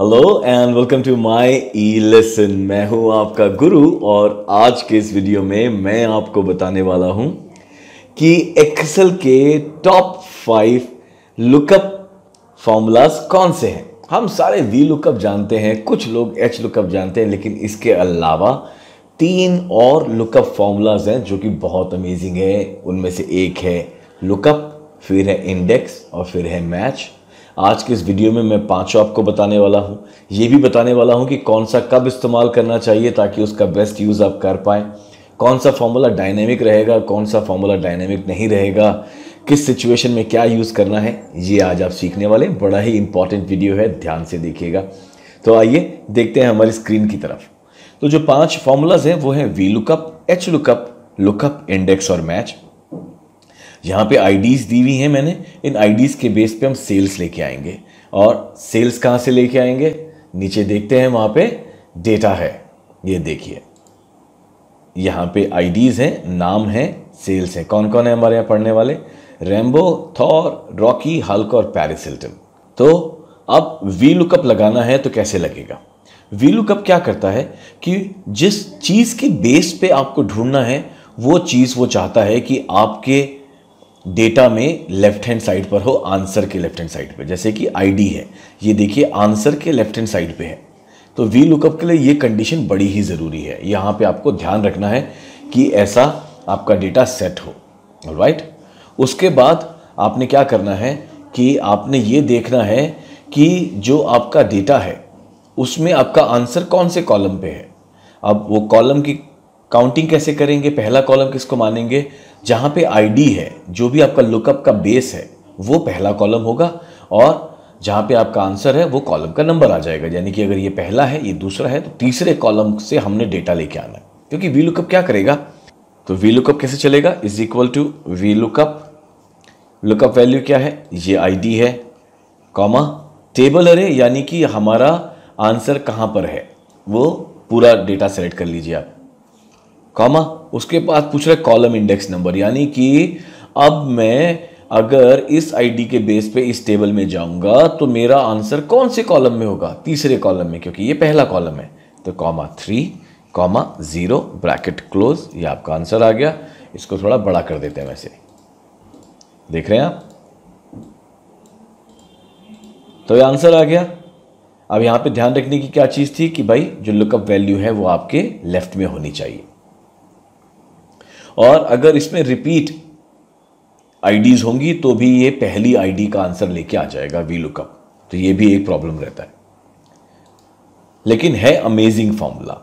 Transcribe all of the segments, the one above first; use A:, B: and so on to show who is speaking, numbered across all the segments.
A: hello and welcome to my e lesson मैं हूं आपका गुरु और आज के इस वीडियो में मैं आपको बताने वाला हूं कि एक्सेल के टॉप फाइव लुकअप फॉर्मूलाज कौन से हैं हम सारे वी लुकअप जानते हैं कुछ लोग एच लुकअप जानते हैं लेकिन इसके अलावा तीन और लुकअप फार्मूलाज हैं जो कि बहुत अमेजिंग है उनमें से एक है लुकअप फिर है इंडेक्स और फिर है मैच आज के इस वीडियो में मैं पाँचों आपको बताने वाला हूँ ये भी बताने वाला हूँ कि कौन सा कब इस्तेमाल करना चाहिए ताकि उसका बेस्ट यूज़ आप कर पाएँ कौन सा फॉर्मूला डायनेमिक रहेगा कौन सा फार्मूला डायनेमिक नहीं रहेगा किस सिचुएशन में क्या यूज़ करना है ये आज आप सीखने वाले बड़ा ही इंपॉर्टेंट वीडियो है ध्यान से देखिएगा तो आइए देखते हैं हमारी स्क्रीन की तरफ तो जो पांच फार्मूलाज हैं वो हैं VLOOKUP HLOOKUP lookup index और मैच यहाँ पे आईडीज़ दी हुई हैं मैंने इन आईडीज़ के बेस पे हम सेल्स लेके आएंगे और सेल्स कहाँ से लेके आएंगे नीचे देखते हैं वहाँ पे डेटा है ये देखिए यहाँ पे आईडीज़ हैं नाम है सेल्स हैं कौन कौन है हमारे यहाँ पढ़ने वाले रेम्बो थॉर रॉकी हल्क और पैरिसल्टन तो अब वी लुकअप लगाना है तो कैसे लगेगा वी लुकअप क्या करता है कि जिस चीज़ की बेस पे आपको ढूंढना है वो चीज़ वो चाहता है कि आपके डेटा में लेफ्ट हैंड साइड पर हो आंसर के लेफ्ट हैंड साइड पे जैसे कि आईडी है ये देखिए आंसर के लेफ्ट हैंड साइड पे है तो वी लुकअप के लिए ये कंडीशन बड़ी ही ज़रूरी है यहाँ पे आपको ध्यान रखना है कि ऐसा आपका डेटा सेट हो राइट उसके बाद आपने क्या करना है कि आपने ये देखना है कि जो आपका डेटा है उसमें आपका आंसर कौन से कॉलम पे है अब वो कॉलम की काउंटिंग कैसे करेंगे पहला कॉलम किसको मानेंगे जहां पे आईडी है जो भी आपका लुकअप का बेस है वो पहला कॉलम होगा और जहां पे आपका आंसर है वो कॉलम का नंबर आ जाएगा यानी कि अगर ये पहला है ये दूसरा है तो तीसरे कॉलम से हमने डेटा लेके आना है क्योंकि वी लुकअप क्या करेगा तो वी लुकअप कैसे चलेगा is equal to VLOOKUP lookup value क्या है ये आईडी है कॉमा टेबल अरे यानी कि हमारा आंसर कहाँ पर है वो पूरा डेटा सेलेक्ट कर लीजिए आप कॉमा उसके बाद पूछ रहे कॉलम इंडेक्स नंबर यानी कि अब मैं अगर इस आईडी के बेस पे इस टेबल में जाऊंगा तो मेरा आंसर कौन से कॉलम में होगा तीसरे कॉलम में क्योंकि ये पहला कॉलम है तो comma three comma zero bracket close ये आपका आंसर आ गया इसको थोड़ा बड़ा कर देते हैं वैसे देख रहे हैं आप तो ये आंसर आ गया अब यहां पे ध्यान रखने की क्या चीज़ थी कि भाई जो लुकअप वैल्यू है वो आपके लेफ्ट में होनी चाहिए और अगर इसमें रिपीट आईडीज़ होंगी तो भी ये पहली आईडी का आंसर लेके आ जाएगा वी लुकअप तो ये भी एक प्रॉब्लम रहता है लेकिन है अमेजिंग फॉर्मूला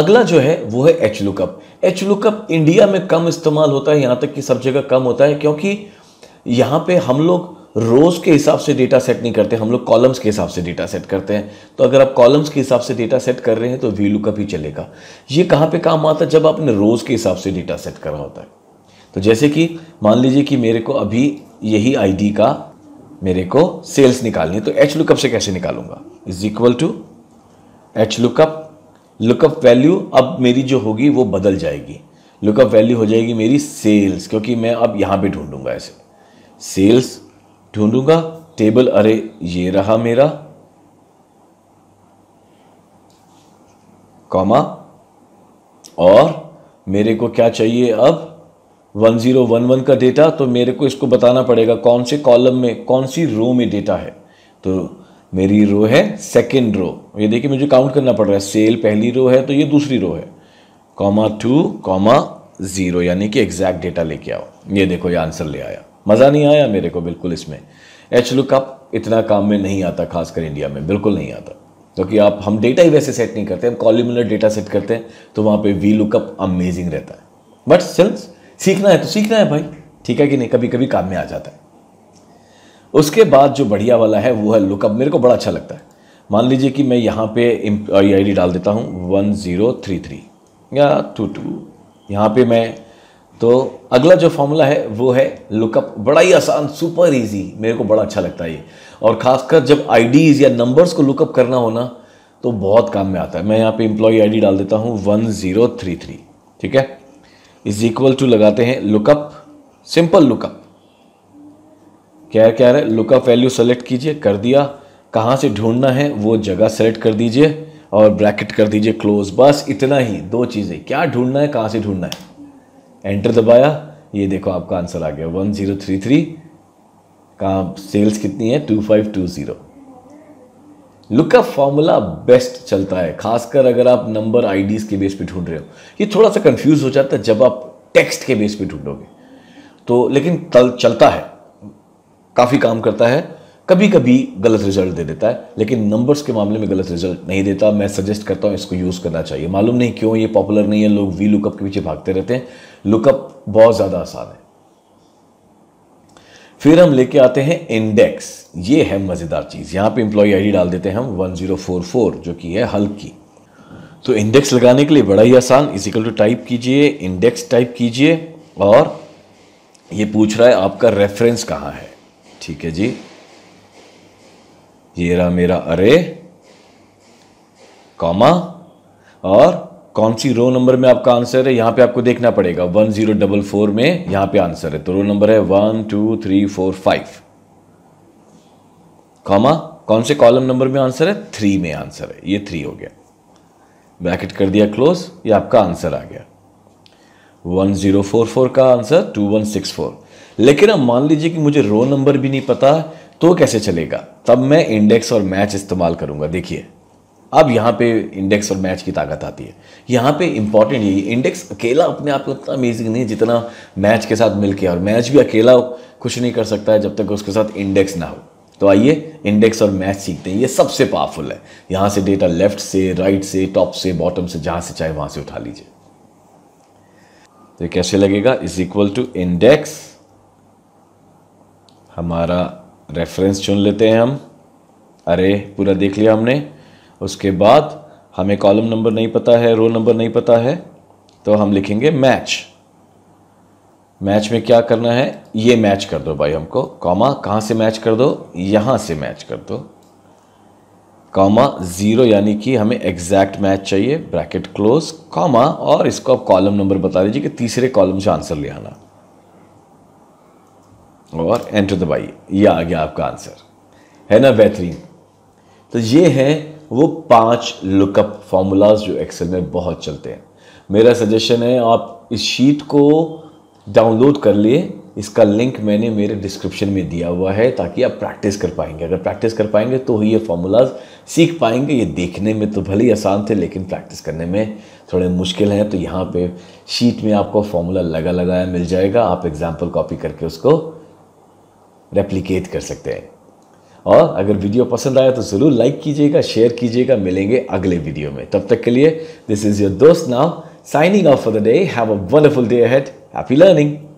A: अगला जो है वो है HLOOKUP HLOOKUP India में कम इस्तेमाल होता है यहां तक कि सब जगह कम होता है क्योंकि यहां पे हम लोग रोज़ के हिसाब से डेटा सेट नहीं करते हम लोग कॉलम्स के हिसाब से डेटा सेट करते हैं तो अगर आप कॉलम्स के हिसाब से डेटा सेट कर रहे हैं तो वी लुकअप ही चलेगा ये कहाँ पे काम आता है जब आपने रोज़ के हिसाब से डेटा सेट करा होता है तो जैसे कि मान लीजिए कि मेरे को अभी यही आईडी का मेरे को सेल्स निकालनी है तो एच लुकअप से कैसे निकालूंगा is equal to HLOOKUP lookup value अब मेरी जो होगी वो बदल जाएगी लुकअप वैल्यू हो जाएगी मेरी सेल्स क्योंकि मैं अब यहाँ पे ढूंढूंगा ऐसे सेल्स ढूंढूंगा टेबल अरे ये रहा मेरा कॉमा और मेरे को क्या चाहिए अब 1011 का डेटा तो मेरे को इसको बताना पड़ेगा कौन से कॉलम में कौन सी रो में डेटा है तो मेरी रो है सेकेंड रो ये देखिए मुझे काउंट करना पड़ रहा है सेल पहली रो है तो ये दूसरी रो है कॉमा टू कॉमा ज़ीरो यानी कि एग्जैक्ट डेटा लेके आओ ये देखो ये आंसर ले आया मज़ा नहीं आया मेरे को बिल्कुल इसमें एच लुकअप इतना काम में नहीं आता खासकर इंडिया में बिल्कुल नहीं आता क्योंकि तो आप हम डेटा ही वैसे सेट नहीं करते हम कॉलिमुलर डेटा सेट करते हैं तो वहाँ पे वी लुकअप अमेजिंग रहता है बट सिल्स सीखना है तो सीखना है भाई ठीक है कि नहीं कभी कभी काम में आ जाता है उसके बाद जो बढ़िया वाला है वो है लुकअप मेरे को बड़ा अच्छा लगता है मान लीजिए कि मैं यहाँ पे आई आई डी डाल देता हूँ वन ज़ीरो थ्री थ्री या टू टू यहाँ पे मैं तो अगला जो फॉर्मूला है वो है लुकअप बड़ा ही आसान सुपर इजी मेरे को बड़ा अच्छा लगता है ये और खासकर जब आईडीज या नंबर्स को लुकअप करना हो ना तो बहुत काम में आता है मैं यहाँ पे एम्प्लॉय आईडी डाल देता हूँ वन ज़ीरो थ्री थ्री ठीक है इज इक्वल टू लगाते हैं लुकअप सिंपल लुकअप क्या क्या है लुकअप वैल्यू सेलेक्ट कीजिए कर दिया कहाँ से ढूंढना है वो जगह सेलेक्ट कर दीजिए और ब्रैकेट कर दीजिए क्लोज बस इतना ही दो चीज़ें क्या ढूंढना है कहाँ से ढूंढना है एंटर दबाया ये देखो आपका आंसर आ गया वन ज़ीरो थ्री थ्री का सेल्स कितनी है two five two zero lookup formula best चलता है खासकर अगर आप नंबर आई के बेस पे ढूंढ रहे हो ये थोड़ा सा कंफ्यूज हो जाता है जब आप टेक्स्ट के बेस पे ढूंढोगे तो लेकिन चलता है काफ़ी काम करता है कभी कभी गलत रिजल्ट दे देता है लेकिन नंबर्स के मामले में गलत रिजल्ट नहीं देता मैं सजेस्ट करता हूँ इसको यूज़ करना चाहिए मालूम नहीं क्यों ये पॉपुलर नहीं है लोग वी लुकअप के पीछे भागते रहते हैं लुकअप बहुत ज़्यादा आसान है फिर हम लेके आते हैं इंडेक्स ये है मज़ेदार चीज़ यहाँ पे इंप्लॉय आईडी डाल देते हैं हम 1044 जो कि है हल्की तो इंडेक्स लगाने के लिए बड़ा ही आसान इजिकल टू टाइप कीजिए इंडेक्स टाइप कीजिए और ये पूछ रहा है आपका रेफरेंस कहाँ है ठीक है जी ये रहा मेरा अरे कॉमा और कौन सी रो नंबर में आपका आंसर है यहां पे आपको देखना पड़ेगा वन जीरो डबल फोर में यहां पे आंसर है तो रो नंबर है one two three four five comma कौन से कॉलम नंबर में आंसर है थ्री में आंसर है ये थ्री हो गया ब्रैकेट कर दिया क्लोज ये आपका आंसर आ गया वन जीरो फोर फोर का answer two one six four लेकिन अब मान लीजिए कि मुझे रो नंबर भी नहीं पता तो कैसे चलेगा तब मैं इंडेक्स और मैच इस्तेमाल करूंगा देखिए अब यहाँ पे इंडेक्स और मैच की ताकत आती है यहाँ पे इंपॉर्टेंट यही इंडेक्स अकेला अपने आप में उतना अमेजिंग नहीं है जितना मैच के साथ मिलकर और मैच भी अकेला कुछ नहीं कर सकता है जब तक उसके साथ इंडेक्स ना हो तो आइए इंडेक्स और मैच सीखते हैं ये सबसे पावरफुल है यहाँ से डेटा लेफ्ट से राइट से टॉप से बॉटम से जहाँ से चाहे वहाँ से उठा लीजिए तो कैसे लगेगा इज इक्वल टू इंडेक्स हमारा रेफरेंस चुन लेते हैं हम अरे पूरा देख लिया हमने उसके बाद हमें कॉलम नंबर नहीं पता है रोल नंबर नहीं पता है तो हम लिखेंगे मैच मैच में क्या करना है ये मैच कर दो भाई हमको कॉमा कहाँ से मैच कर दो यहाँ से मैच कर दो कॉमा ज़ीरो यानी कि हमें एग्जैक्ट मैच चाहिए ब्रैकेट क्लोज कॉमा और इसको आप कॉलम नंबर बता दीजिए कि तीसरे कॉलम से आंसर ले आना और एंटर दबाइए ये आ गया आपका आंसर है ना बेहतरीन तो ये है वो पांच लुकअप फार्मूलाज जो एक्सेल में बहुत चलते हैं मेरा सजेशन है आप इस शीट को डाउनलोड कर लिए इसका लिंक मैंने मेरे डिस्क्रिप्शन में दिया हुआ है ताकि आप प्रैक्टिस कर पाएंगे अगर प्रैक्टिस कर पाएंगे तो ये फार्मूलाज सीख पाएंगे ये देखने में तो भले ही आसान थे लेकिन प्रैक्टिस करने में थोड़े मुश्किल हैं तो यहाँ पे शीट में आपको फार्मूला लगा लगाया मिल जाएगा आप एग्जाम्पल कॉपी करके उसको रेप्लीकेट कर सकते हैं और अगर वीडियो पसंद आया तो ज़रूर लाइक कीजिएगा शेयर कीजिएगा मिलेंगे अगले वीडियो में तब तक के लिए दिस इज़ योर दोस्त now signing off for the day have a wonderful day head happy learning